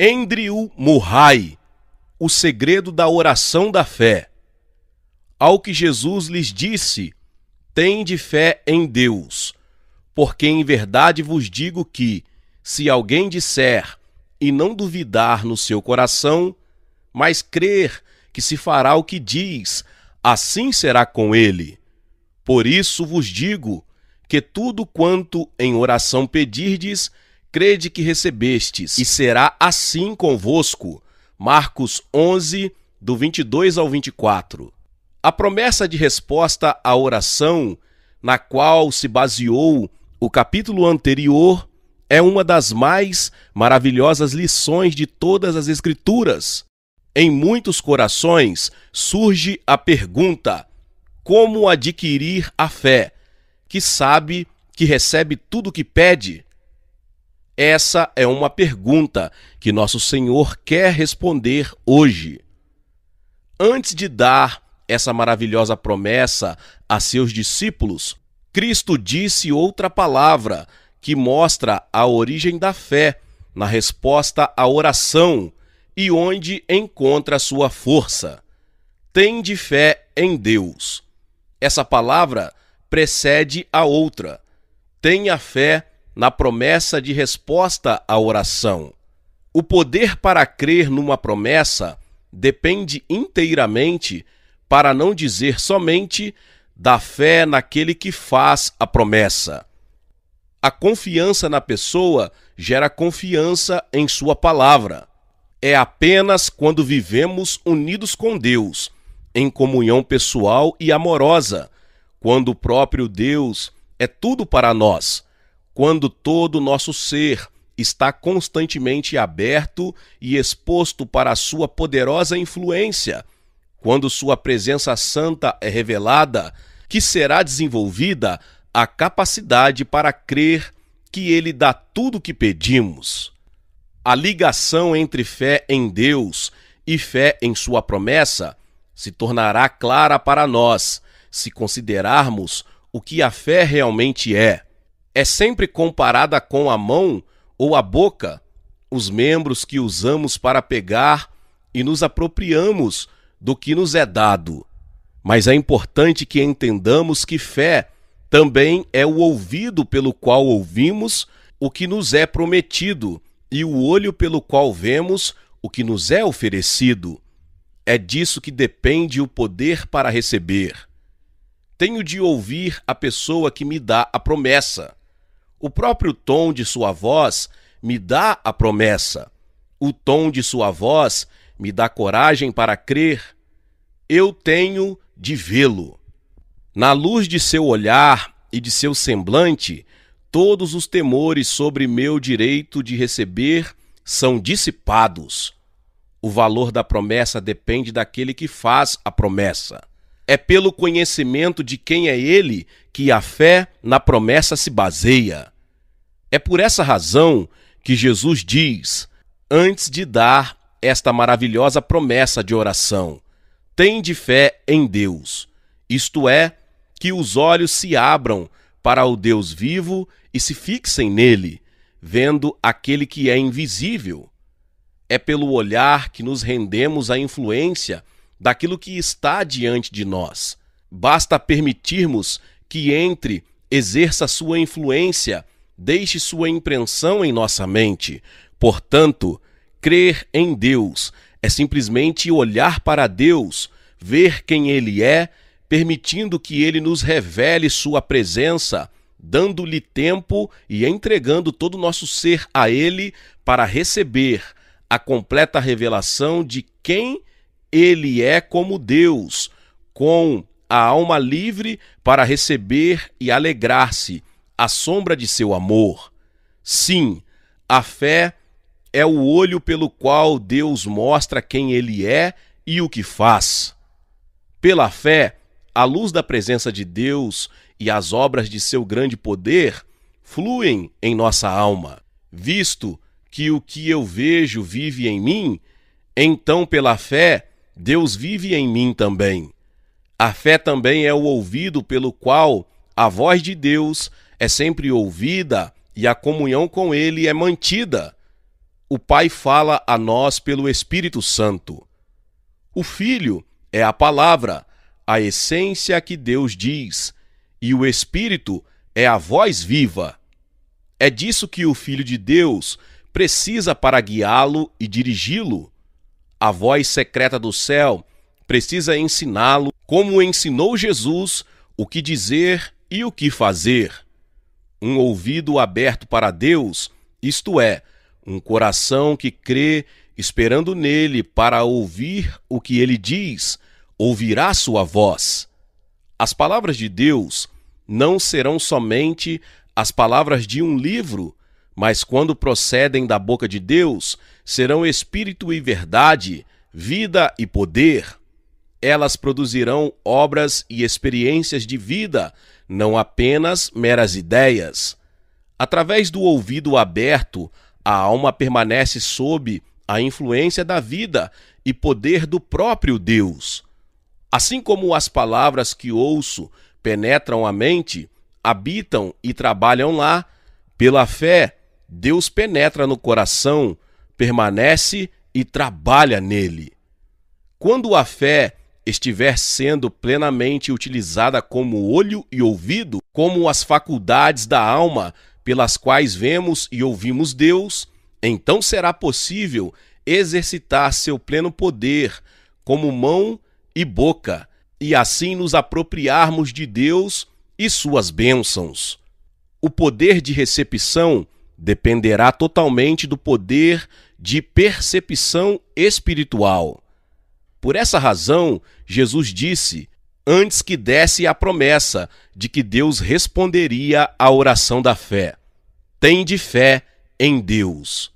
Andrew Murray, o segredo da oração da fé. Ao que Jesus lhes disse, tende fé em Deus, porque em verdade vos digo que, se alguém disser e não duvidar no seu coração, mas crer que se fará o que diz, assim será com ele. Por isso vos digo que tudo quanto em oração pedirdes, crede que recebestes, e será assim convosco. Marcos 11, do 22 ao 24. A promessa de resposta à oração, na qual se baseou o capítulo anterior, é uma das mais maravilhosas lições de todas as Escrituras. Em muitos corações surge a pergunta: como adquirir a fé, que sabe que recebe tudo o que pede? Essa é uma pergunta que Nosso Senhor quer responder hoje. Antes de dar essa maravilhosa promessa a seus discípulos, Cristo disse outra palavra que mostra a origem da fé na resposta à oração e onde encontra sua força. Tem de fé em Deus. Essa palavra precede a outra. Tenha fé na promessa de resposta à oração. O poder para crer numa promessa depende inteiramente, para não dizer somente, da fé naquele que faz a promessa. A confiança na pessoa gera confiança em sua palavra. É apenas quando vivemos unidos com Deus, em comunhão pessoal e amorosa, quando o próprio Deus é tudo para nós quando todo o nosso ser está constantemente aberto e exposto para a sua poderosa influência, quando sua presença santa é revelada, que será desenvolvida a capacidade para crer que ele dá tudo o que pedimos. A ligação entre fé em Deus e fé em sua promessa se tornará clara para nós se considerarmos o que a fé realmente é é sempre comparada com a mão ou a boca, os membros que usamos para pegar e nos apropriamos do que nos é dado. Mas é importante que entendamos que fé também é o ouvido pelo qual ouvimos o que nos é prometido e o olho pelo qual vemos o que nos é oferecido. É disso que depende o poder para receber. Tenho de ouvir a pessoa que me dá a promessa. O próprio tom de sua voz me dá a promessa. O tom de sua voz me dá coragem para crer. Eu tenho de vê-lo. Na luz de seu olhar e de seu semblante, todos os temores sobre meu direito de receber são dissipados. O valor da promessa depende daquele que faz a promessa. É pelo conhecimento de quem é ele que a fé na promessa se baseia. É por essa razão que Jesus diz, antes de dar esta maravilhosa promessa de oração: de fé em Deus, isto é, que os olhos se abram para o Deus vivo e se fixem nele, vendo aquele que é invisível. É pelo olhar que nos rendemos à influência daquilo que está diante de nós. Basta permitirmos que entre, exerça sua influência deixe sua impressão em nossa mente. Portanto, crer em Deus é simplesmente olhar para Deus, ver quem Ele é, permitindo que Ele nos revele Sua presença, dando-lhe tempo e entregando todo o nosso ser a Ele para receber a completa revelação de quem Ele é como Deus, com a alma livre para receber e alegrar-se a sombra de seu amor. Sim, a fé é o olho pelo qual Deus mostra quem ele é e o que faz. Pela fé, a luz da presença de Deus e as obras de seu grande poder fluem em nossa alma. Visto que o que eu vejo vive em mim, então pela fé, Deus vive em mim também. A fé também é o ouvido pelo qual a voz de Deus é sempre ouvida e a comunhão com ele é mantida. O Pai fala a nós pelo Espírito Santo. O Filho é a palavra, a essência que Deus diz, e o Espírito é a voz viva. É disso que o Filho de Deus precisa para guiá-lo e dirigi-lo. A voz secreta do céu precisa ensiná-lo, como ensinou Jesus, o que dizer e o que fazer um ouvido aberto para Deus, isto é, um coração que crê, esperando nele para ouvir o que ele diz, ouvirá sua voz. As palavras de Deus não serão somente as palavras de um livro, mas quando procedem da boca de Deus, serão espírito e verdade, vida e poder. Elas produzirão obras e experiências de vida não apenas meras ideias. Através do ouvido aberto, a alma permanece sob a influência da vida e poder do próprio Deus. Assim como as palavras que ouço penetram a mente, habitam e trabalham lá, pela fé, Deus penetra no coração, permanece e trabalha nele. Quando a fé estiver sendo plenamente utilizada como olho e ouvido, como as faculdades da alma pelas quais vemos e ouvimos Deus, então será possível exercitar seu pleno poder como mão e boca, e assim nos apropriarmos de Deus e suas bênçãos. O poder de recepção dependerá totalmente do poder de percepção espiritual. Por essa razão, Jesus disse, antes que desse a promessa de que Deus responderia à oração da fé: tem de fé em Deus.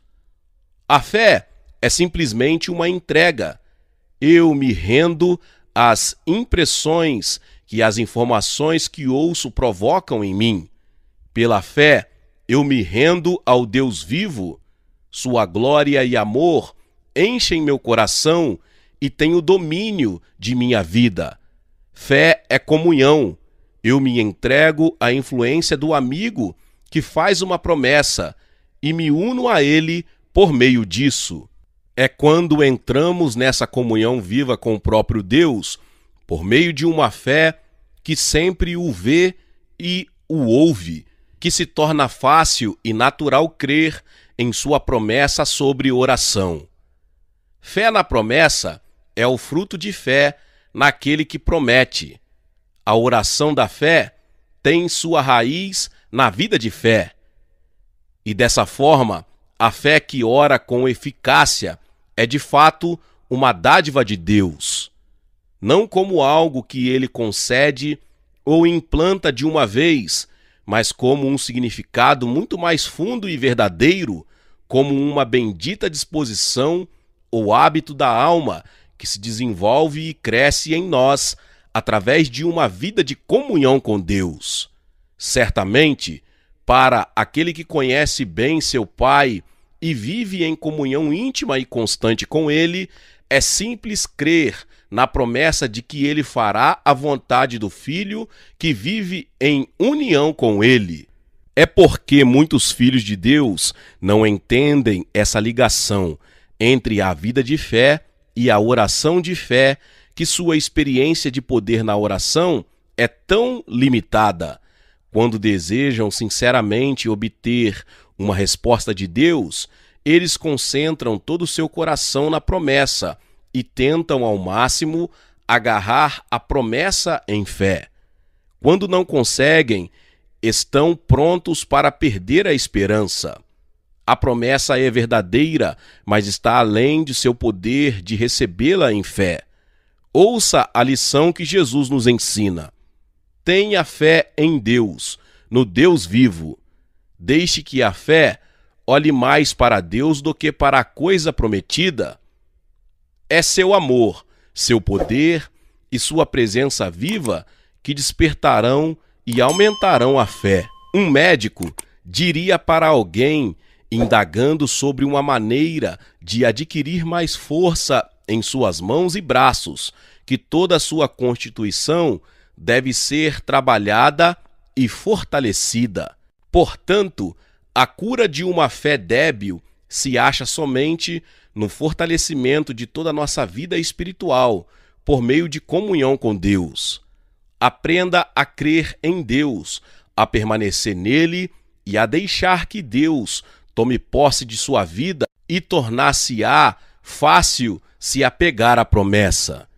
A fé é simplesmente uma entrega. Eu me rendo às impressões que as informações que ouço provocam em mim. Pela fé, eu me rendo ao Deus vivo. Sua glória e amor enchem meu coração e tenho domínio de minha vida. Fé é comunhão. Eu me entrego à influência do amigo que faz uma promessa e me uno a ele por meio disso. É quando entramos nessa comunhão viva com o próprio Deus, por meio de uma fé que sempre o vê e o ouve, que se torna fácil e natural crer em sua promessa sobre oração. Fé na promessa é o fruto de fé naquele que promete. A oração da fé tem sua raiz na vida de fé. E dessa forma, a fé que ora com eficácia é de fato uma dádiva de Deus, não como algo que ele concede ou implanta de uma vez, mas como um significado muito mais fundo e verdadeiro, como uma bendita disposição ou hábito da alma que se desenvolve e cresce em nós através de uma vida de comunhão com Deus. Certamente, para aquele que conhece bem seu Pai e vive em comunhão íntima e constante com Ele, é simples crer na promessa de que Ele fará a vontade do Filho que vive em união com Ele. É porque muitos filhos de Deus não entendem essa ligação entre a vida de fé e a oração de fé que sua experiência de poder na oração é tão limitada. Quando desejam sinceramente obter uma resposta de Deus, eles concentram todo o seu coração na promessa e tentam ao máximo agarrar a promessa em fé. Quando não conseguem, estão prontos para perder a esperança. A promessa é verdadeira, mas está além de seu poder de recebê-la em fé. Ouça a lição que Jesus nos ensina. Tenha fé em Deus, no Deus vivo. Deixe que a fé olhe mais para Deus do que para a coisa prometida. É seu amor, seu poder e sua presença viva que despertarão e aumentarão a fé. Um médico diria para alguém indagando sobre uma maneira de adquirir mais força em suas mãos e braços, que toda a sua constituição deve ser trabalhada e fortalecida. Portanto, a cura de uma fé débil se acha somente no fortalecimento de toda a nossa vida espiritual, por meio de comunhão com Deus. Aprenda a crer em Deus, a permanecer nele e a deixar que Deus tome posse de sua vida e tornar-se-á fácil se apegar à promessa.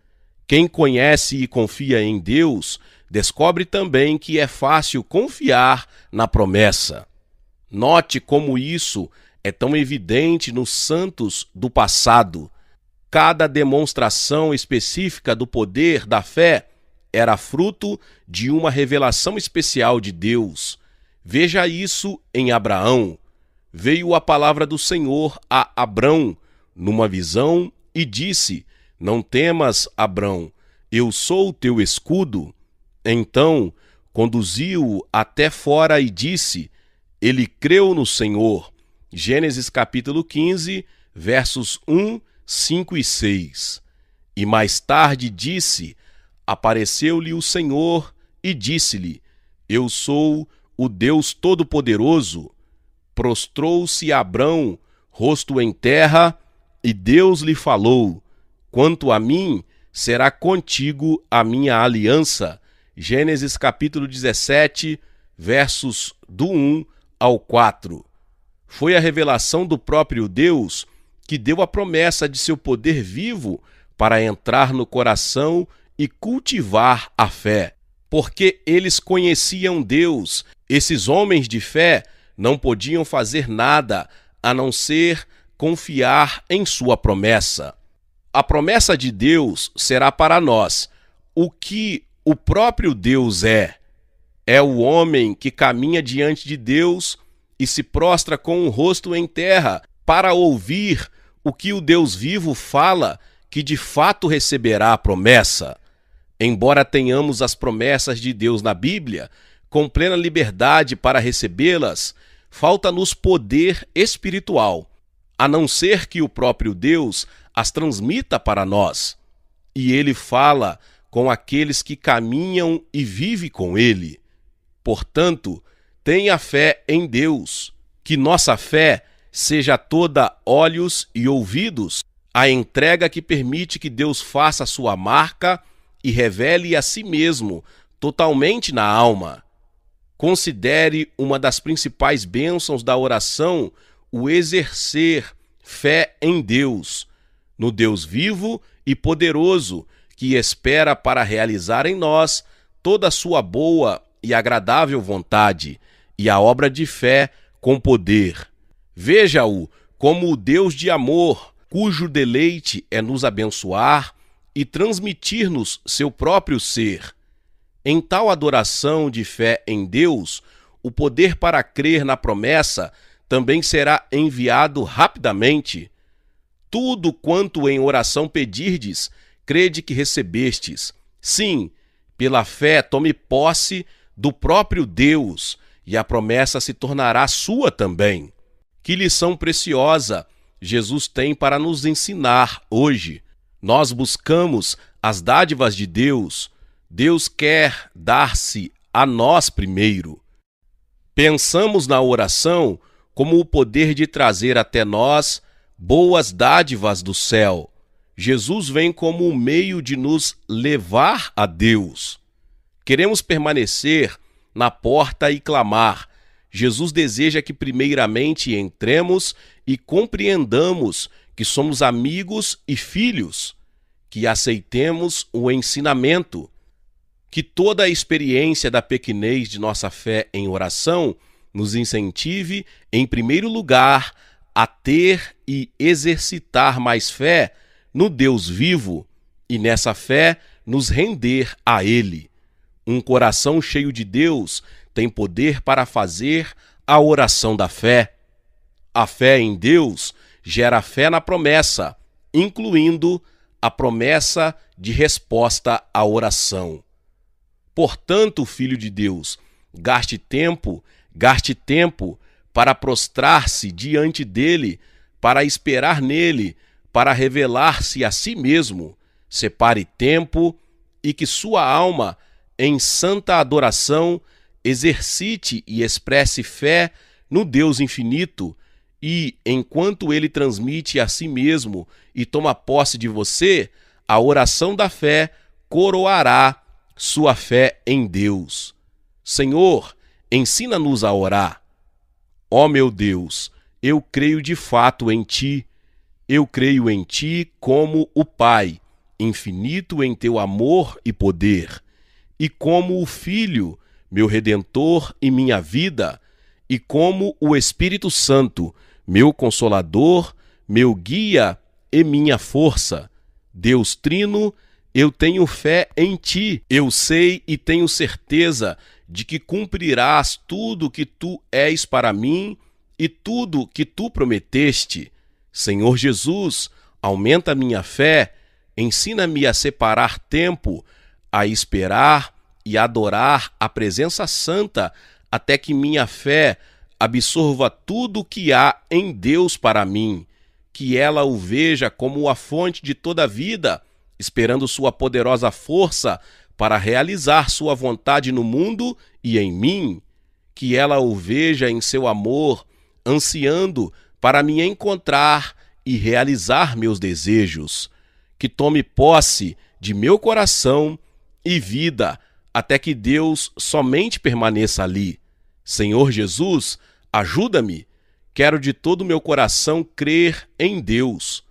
Quem conhece e confia em Deus, descobre também que é fácil confiar na promessa. Note como isso é tão evidente nos santos do passado. Cada demonstração específica do poder da fé era fruto de uma revelação especial de Deus. Veja isso em Abraão veio a palavra do Senhor a Abrão numa visão e disse: Não temas, Abrão, eu sou o teu escudo. Então conduziu-o até fora e disse: Ele creu no Senhor. Gênesis capítulo 15, versos 1, 5 e 6. E mais tarde disse: Apareceu-lhe o Senhor e disse-lhe: Eu sou o Deus Todo-Poderoso Prostrou-se Abrão, rosto em terra, e Deus lhe falou: Quanto a mim, será contigo a minha aliança. Gênesis capítulo 17, versos do 1 ao 4. Foi a revelação do próprio Deus que deu a promessa de seu poder vivo para entrar no coração e cultivar a fé. Porque eles conheciam Deus, esses homens de fé não podiam fazer nada a não ser confiar em sua promessa. A promessa de Deus será para nós o que o próprio Deus é. É o homem que caminha diante de Deus e se prostra com o rosto em terra para ouvir o que o Deus vivo fala que de fato receberá a promessa. Embora tenhamos as promessas de Deus na Bíblia, com plena liberdade para recebê-las, falta-nos poder espiritual, a não ser que o próprio Deus as transmita para nós. E ele fala com aqueles que caminham e vive com ele. Portanto, tenha fé em Deus, que nossa fé seja toda olhos e ouvidos, a entrega que permite que Deus faça sua marca e revele a si mesmo totalmente na alma. Considere uma das principais bênçãos da oração o exercer fé em Deus, no Deus vivo e poderoso, que espera para realizar em nós toda a sua boa e agradável vontade, e a obra de fé com poder. Veja-o como o Deus de amor, cujo deleite é nos abençoar e transmitir-nos seu próprio ser. Em tal adoração de fé em Deus, o poder para crer na promessa também será enviado rapidamente. Tudo quanto em oração pedirdes, crede que recebestes. Sim, pela fé tome posse do próprio Deus, e a promessa se tornará sua também. Que lição preciosa Jesus tem para nos ensinar hoje. Nós buscamos as dádivas de Deus, Deus quer dar-se a nós primeiro. Pensamos na oração como o poder de trazer até nós boas dádivas do céu. Jesus vem como um meio de nos levar a Deus. Queremos permanecer na porta e clamar. Jesus deseja que primeiramente entremos e compreendamos que somos amigos e filhos, que aceitemos o ensinamento que toda a experiência da pequenez de nossa fé em oração nos incentive, em primeiro lugar, a ter e exercitar mais fé no Deus vivo e nessa fé nos render a Ele. Um coração cheio de Deus tem poder para fazer a oração da fé. A fé em Deus gera fé na promessa, incluindo a promessa de resposta à oração. Portanto, filho de Deus, gaste tempo, gaste tempo para prostrar-se diante dele, para esperar nele, para revelar-se a si mesmo. Separe tempo e que sua alma, em santa adoração, exercite e expresse fé no Deus infinito. E, enquanto ele transmite a si mesmo e toma posse de você, a oração da fé coroará sua fé em Deus. Senhor, ensina-nos a orar. Ó meu Deus, eu creio de fato em Ti. Eu creio em Ti como o Pai, infinito em Teu amor e poder, e como o Filho, meu Redentor e minha vida, e como o Espírito Santo, meu Consolador, meu Guia e minha força. Deus Trino, eu tenho fé em ti, eu sei e tenho certeza de que cumprirás tudo o que tu és para mim e tudo que tu prometeste. Senhor Jesus, aumenta minha fé, ensina-me a separar tempo, a esperar e adorar a presença santa até que minha fé absorva tudo o que há em Deus para mim, que ela o veja como a fonte de toda a vida esperando sua poderosa força para realizar sua vontade no mundo e em mim, que ela o veja em seu amor, ansiando para me encontrar e realizar meus desejos, que tome posse de meu coração e vida, até que Deus somente permaneça ali. Senhor Jesus, ajuda-me. Quero de todo meu coração crer em Deus,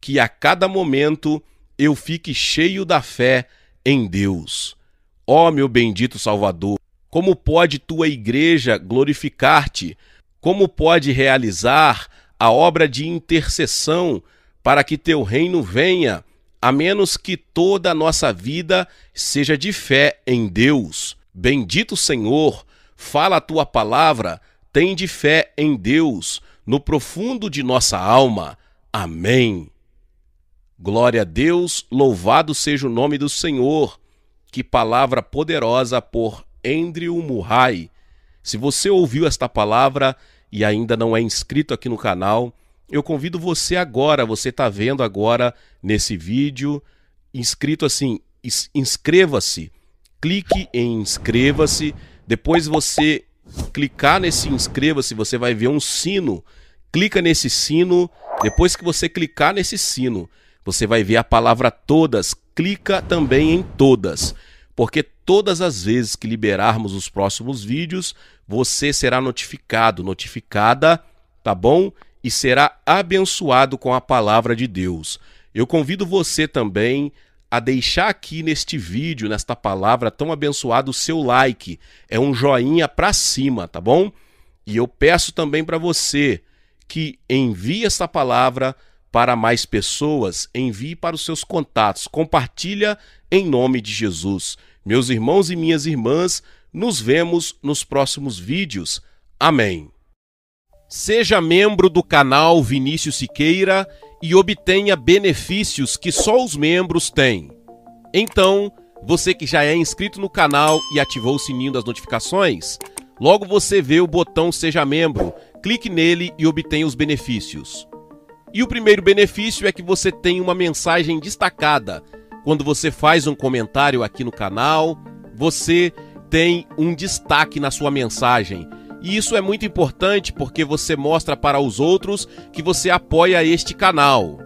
que a cada momento eu fique cheio da fé em Deus. Ó oh, meu bendito Salvador, como pode tua igreja glorificar-te? Como pode realizar a obra de intercessão para que teu reino venha, a menos que toda a nossa vida seja de fé em Deus? Bendito Senhor, fala a tua palavra, tem de fé em Deus, no profundo de nossa alma. Amém. Glória a Deus, louvado seja o nome do Senhor. Que palavra poderosa por Andrew Murray. Se você ouviu esta palavra e ainda não é inscrito aqui no canal, eu convido você agora, você está vendo agora nesse vídeo, inscrito assim, inscreva-se. Clique em inscreva-se. Depois você clicar nesse inscreva-se, você vai ver um sino. Clica nesse sino. Depois que você clicar nesse sino, você vai ver a palavra todas, clica também em todas, porque todas as vezes que liberarmos os próximos vídeos, você será notificado, notificada, tá bom? E será abençoado com a palavra de Deus. Eu convido você também a deixar aqui neste vídeo, nesta palavra tão abençoada, o seu like. É um joinha para cima, tá bom? E eu peço também para você que envie esta palavra para mais pessoas, envie para os seus contatos, compartilha em nome de Jesus. Meus irmãos e minhas irmãs, nos vemos nos próximos vídeos. Amém. Seja membro do canal Vinícius Siqueira e obtenha benefícios que só os membros têm. Então, você que já é inscrito no canal e ativou o sininho das notificações, logo você vê o botão Seja Membro, clique nele e obtenha os benefícios. E o primeiro benefício é que você tem uma mensagem destacada. Quando você faz um comentário aqui no canal, você tem um destaque na sua mensagem. E isso é muito importante porque você mostra para os outros que você apoia este canal.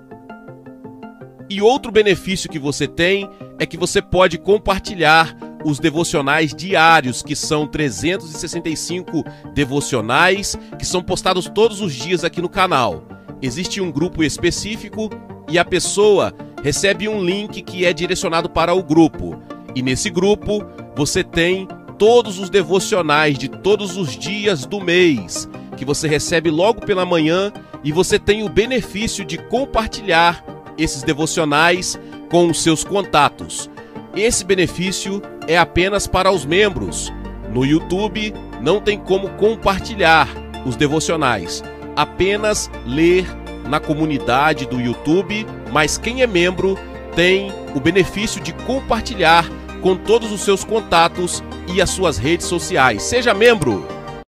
E outro benefício que você tem é que você pode compartilhar os devocionais diários, que são 365 devocionais, que são postados todos os dias aqui no canal existe um grupo específico e a pessoa recebe um link que é direcionado para o grupo. E nesse grupo você tem todos os devocionais de todos os dias do mês, que você recebe logo pela manhã e você tem o benefício de compartilhar esses devocionais com os seus contatos. Esse benefício é apenas para os membros. No YouTube não tem como compartilhar os devocionais apenas ler na comunidade do YouTube, mas quem é membro tem o benefício de compartilhar com todos os seus contatos e as suas redes sociais. Seja membro!